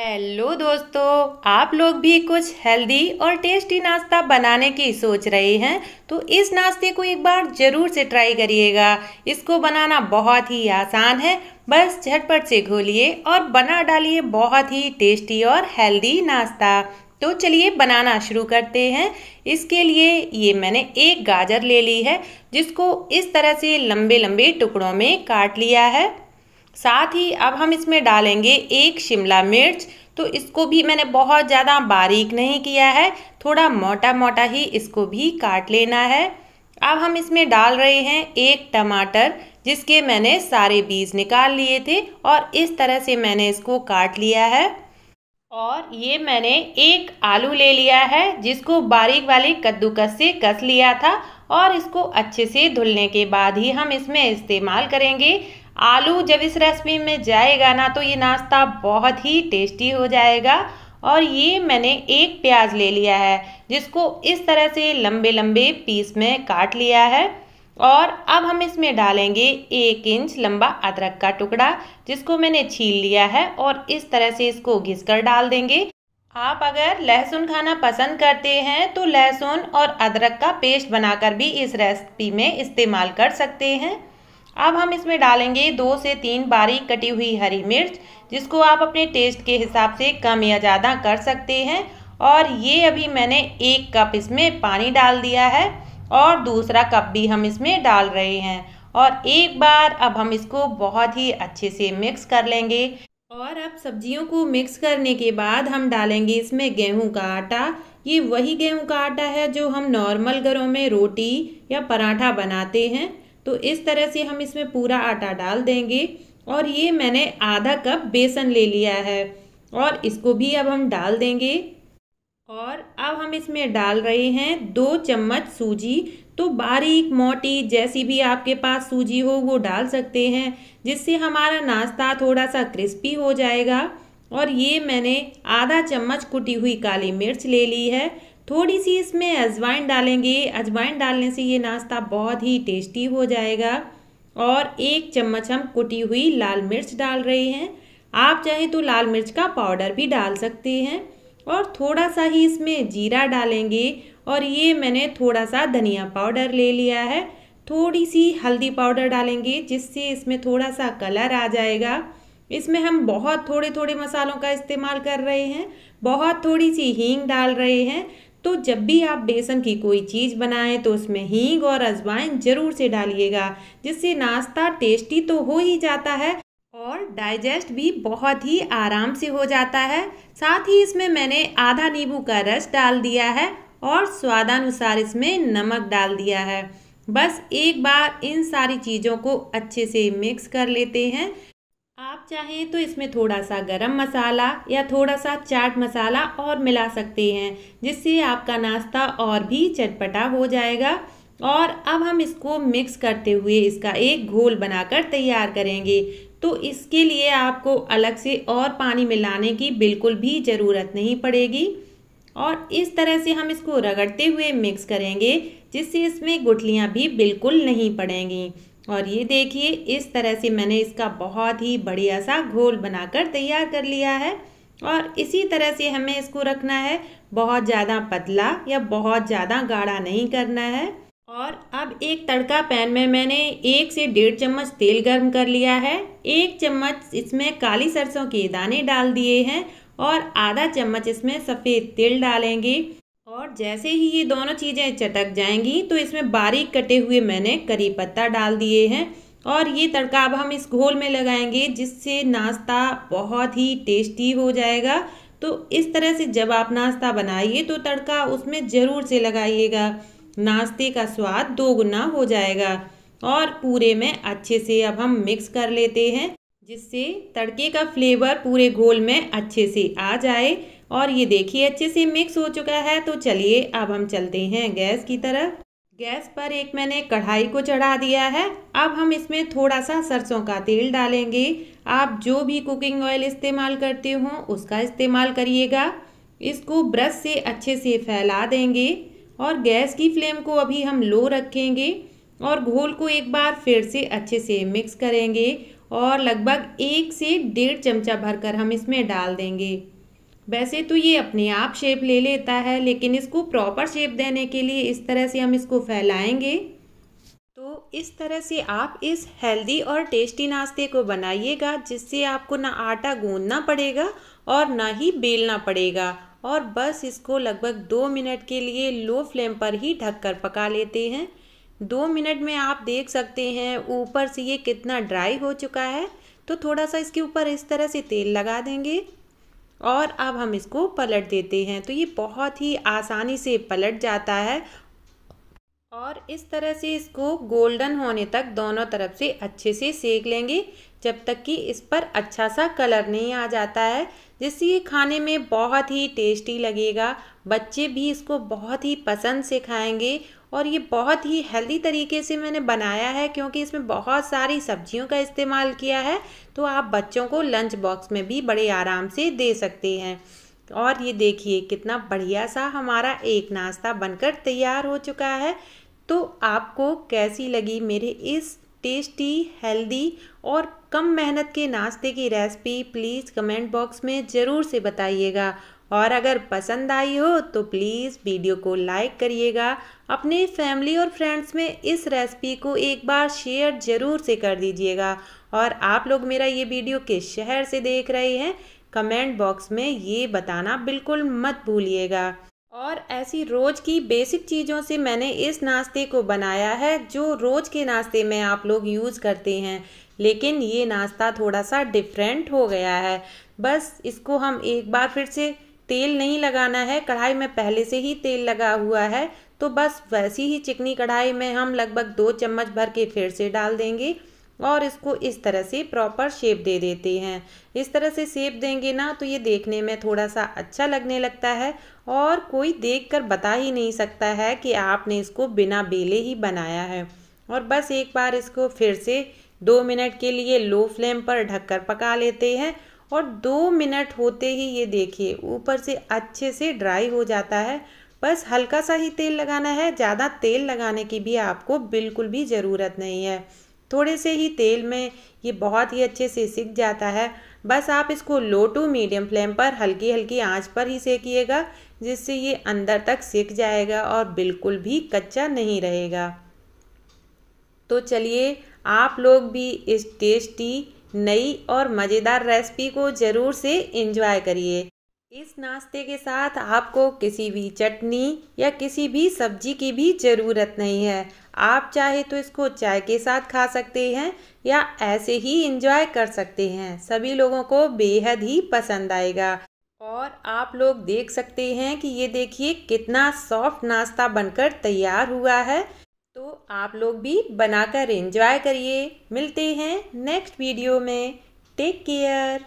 hello दोस्तों आप लोग भी कुछ हेल्दी और टेस्टी नाश्ता बनाने की सोच रहे हैं तो इस नाश्ते को एक बार ज़रूर से ट्राई करिएगा इसको बनाना बहुत ही आसान है बस झटपट से घोलिए और बना डालिए बहुत ही टेस्टी और हेल्दी नाश्ता तो चलिए बनाना शुरू करते हैं इसके लिए ये मैंने एक गाजर ले ली है जिसको इस तरह से लंबे लंबे टुकड़ों में काट लिया है साथ ही अब हम इसमें डालेंगे एक शिमला मिर्च तो इसको भी मैंने बहुत ज़्यादा बारीक नहीं किया है थोड़ा मोटा मोटा ही इसको भी काट लेना है अब हम इसमें डाल रहे हैं एक टमाटर जिसके मैंने सारे बीज निकाल लिए थे और इस तरह से मैंने इसको काट लिया है और ये मैंने एक आलू ले लिया है जिसको बारीक वाले कद्दूकस से कस लिया था और इसको अच्छे से धुलने के बाद ही हम इसमें इस्तेमाल करेंगे आलू जब इस रेसिपी में जाएगा ना तो ये नाश्ता बहुत ही टेस्टी हो जाएगा और ये मैंने एक प्याज ले लिया है जिसको इस तरह से लंबे लंबे पीस में काट लिया है और अब हम इसमें डालेंगे एक इंच लंबा अदरक का टुकड़ा जिसको मैंने छील लिया है और इस तरह से इसको घिस कर डाल देंगे आप अगर लहसुन खाना पसंद करते हैं तो लहसुन और अदरक का पेस्ट बनाकर भी इस रेसिपी में इस्तेमाल कर सकते हैं अब हम इसमें डालेंगे दो से तीन बारीक कटी हुई हरी मिर्च जिसको आप अपने टेस्ट के हिसाब से कम या ज़्यादा कर सकते हैं और ये अभी मैंने एक कप इसमें पानी डाल दिया है और दूसरा कप भी हम इसमें डाल रहे हैं और एक बार अब हम इसको बहुत ही अच्छे से मिक्स कर लेंगे और अब सब्जियों को मिक्स करने के बाद हम डालेंगे इसमें गेहूं का आटा ये वही गेहूं का आटा है जो हम नॉर्मल घरों में रोटी या पराठा बनाते हैं तो इस तरह से हम इसमें पूरा आटा डाल देंगे और ये मैंने आधा कप बेसन ले लिया है और इसको भी अब हम डाल देंगे और अब हम इसमें डाल रहे हैं दो चम्मच सूजी तो बारीक मोटी जैसी भी आपके पास सूजी हो वो डाल सकते हैं जिससे हमारा नाश्ता थोड़ा सा क्रिस्पी हो जाएगा और ये मैंने आधा चम्मच कुटी हुई काली मिर्च ले ली है थोड़ी सी इसमें अजवाइन डालेंगे अजवाइन डालने से ये नाश्ता बहुत ही टेस्टी हो जाएगा और एक चम्मच हम कुटी हुई लाल मिर्च डाल रहे हैं आप चाहे तो लाल मिर्च का पाउडर भी डाल सकते हैं और थोड़ा सा ही इसमें जीरा डालेंगे और ये मैंने थोड़ा सा धनिया पाउडर ले लिया है थोड़ी सी हल्दी पाउडर डालेंगे जिससे इसमें थोड़ा सा कलर आ जाएगा इसमें हम बहुत थोड़े थोड़े मसालों का इस्तेमाल कर रहे हैं बहुत थोड़ी सी हींग डाल रहे हैं तो जब भी आप बेसन की कोई चीज़ बनाएं तो उसमें हींग और अजवाइन ज़रूर से डालिएगा जिससे नाश्ता टेस्टी तो हो ही जाता है और डाइजेस्ट भी बहुत ही आराम से हो जाता है साथ ही इसमें मैंने आधा नींबू का रस डाल दिया है और स्वादानुसार इसमें नमक डाल दिया है बस एक बार इन सारी चीज़ों को अच्छे से मिक्स कर लेते हैं आप चाहें तो इसमें थोड़ा सा गरम मसाला या थोड़ा सा चाट मसाला और मिला सकते हैं जिससे आपका नाश्ता और भी चटपटा हो जाएगा और अब हम इसको मिक्स करते हुए इसका एक घोल बनाकर तैयार करेंगे तो इसके लिए आपको अलग से और पानी मिलाने की बिल्कुल भी ज़रूरत नहीं पड़ेगी और इस तरह से हम इसको रगड़ते हुए मिक्स करेंगे जिससे इसमें गुठलियाँ भी बिल्कुल नहीं पड़ेंगी और ये देखिए इस तरह से मैंने इसका बहुत ही बढ़िया सा घोल बनाकर तैयार कर लिया है और इसी तरह से हमें इसको रखना है बहुत ज़्यादा पतला या बहुत ज़्यादा गाढ़ा नहीं करना है और अब एक तड़का पैन में मैंने एक से डेढ़ चम्मच तेल गर्म कर लिया है एक चम्मच इसमें काली सरसों के दाने डाल दिए हैं और आधा चम्मच इसमें सफ़ेद तिल डालेंगे और जैसे ही ये दोनों चीज़ें चटक जाएंगी तो इसमें बारीक कटे हुए मैंने करी पत्ता डाल दिए हैं और ये तड़का अब हम इस घोल में लगाएंगे जिससे नाश्ता बहुत ही टेस्टी हो जाएगा तो इस तरह से जब आप नाश्ता बनाइए तो तड़का उसमें ज़रूर से लगाइएगा नाश्ते का स्वाद दोगुना हो जाएगा और पूरे में अच्छे से अब हम मिक्स कर लेते हैं जिससे तड़के का फ्लेवर पूरे घोल में अच्छे से आ जाए और ये देखिए अच्छे से मिक्स हो चुका है तो चलिए अब हम चलते हैं गैस की तरफ गैस पर एक मैंने कढ़ाई को चढ़ा दिया है अब हम इसमें थोड़ा सा सरसों का तेल डालेंगे आप जो भी कुकिंग ऑयल इस्तेमाल करते हो उसका इस्तेमाल करिएगा इसको ब्रश से अच्छे से फैला देंगे और गैस की फ्लेम को अभी हम लो रखेंगे और घोल को एक बार फिर से अच्छे से मिक्स करेंगे और लगभग एक से डेढ़ चमचा भरकर हम इसमें डाल देंगे वैसे तो ये अपने आप शेप ले लेता है लेकिन इसको प्रॉपर शेप देने के लिए इस तरह से हम इसको फैलाएंगे तो इस तरह से आप इस हेल्दी और टेस्टी नाश्ते को बनाइएगा जिससे आपको ना आटा गूंदना पड़ेगा और ना ही बेलना पड़ेगा और बस इसको लगभग दो मिनट के लिए लो फ्लेम पर ही ढककर पका लेते हैं दो मिनट में आप देख सकते हैं ऊपर से ये कितना ड्राई हो चुका है तो थोड़ा सा इसके ऊपर इस तरह से तेल लगा देंगे और अब हम इसको पलट देते हैं तो ये बहुत ही आसानी से पलट जाता है और इस तरह से इसको गोल्डन होने तक दोनों तरफ से अच्छे से सेक लेंगे जब तक कि इस पर अच्छा सा कलर नहीं आ जाता है जिससे ये खाने में बहुत ही टेस्टी लगेगा बच्चे भी इसको बहुत ही पसंद से खाएंगे और ये बहुत ही हेल्दी तरीके से मैंने बनाया है क्योंकि इसमें बहुत सारी सब्जियों का इस्तेमाल किया है तो आप बच्चों को लंच बॉक्स में भी बड़े आराम से दे सकते हैं और ये देखिए कितना बढ़िया सा हमारा एक नाश्ता बनकर तैयार हो चुका है तो आपको कैसी लगी मेरे इस टेस्टी हेल्दी और कम मेहनत के नाश्ते की रेसिपी प्लीज़ कमेंट बॉक्स में ज़रूर से बताइएगा और अगर पसंद आई हो तो प्लीज़ वीडियो को लाइक करिएगा अपने फैमिली और फ्रेंड्स में इस रेसिपी को एक बार शेयर ज़रूर से कर दीजिएगा और आप लोग मेरा ये वीडियो किस शहर से देख रहे हैं कमेंट बॉक्स में ये बताना बिल्कुल मत भूलिएगा और ऐसी रोज़ की बेसिक चीज़ों से मैंने इस नाश्ते को बनाया है जो रोज़ के नाश्ते में आप लोग यूज़ करते हैं लेकिन ये नाश्ता थोड़ा सा डिफरेंट हो गया है बस इसको हम एक बार फिर से तेल नहीं लगाना है कढ़ाई में पहले से ही तेल लगा हुआ है तो बस वैसी ही चिकनी कढ़ाई में हम लगभग दो चम्मच भर के फिर से डाल देंगे और इसको इस तरह से प्रॉपर शेप दे देते हैं इस तरह से शेप देंगे ना तो ये देखने में थोड़ा सा अच्छा लगने लगता है और कोई देखकर बता ही नहीं सकता है कि आपने इसको बिना बेले ही बनाया है और बस एक बार इसको फिर से दो मिनट के लिए लो फ्लेम पर ढककर पका लेते हैं और दो मिनट होते ही ये देखिए ऊपर से अच्छे से ड्राई हो जाता है बस हल्का सा ही तेल लगाना है ज़्यादा तेल लगाने की भी आपको बिल्कुल भी ज़रूरत नहीं है थोड़े से ही तेल में ये बहुत ही अच्छे से सिक जाता है बस आप इसको लो टू मीडियम फ्लेम पर हल्की हल्की आंच पर ही सेकिएगा जिससे ये अंदर तक सिक जाएगा और बिल्कुल भी कच्चा नहीं रहेगा तो चलिए आप लोग भी इस टेस्टी नई और मज़ेदार रेसिपी को ज़रूर से इंजॉय करिए इस नाश्ते के साथ आपको किसी भी चटनी या किसी भी सब्जी की भी ज़रूरत नहीं है आप चाहे तो इसको चाय के साथ खा सकते हैं या ऐसे ही इंजॉय कर सकते हैं सभी लोगों को बेहद ही पसंद आएगा और आप लोग देख सकते हैं कि ये देखिए कितना सॉफ्ट नाश्ता बनकर तैयार हुआ है आप लोग भी बनाकर एंजॉय करिए मिलते हैं नेक्स्ट वीडियो में टेक केयर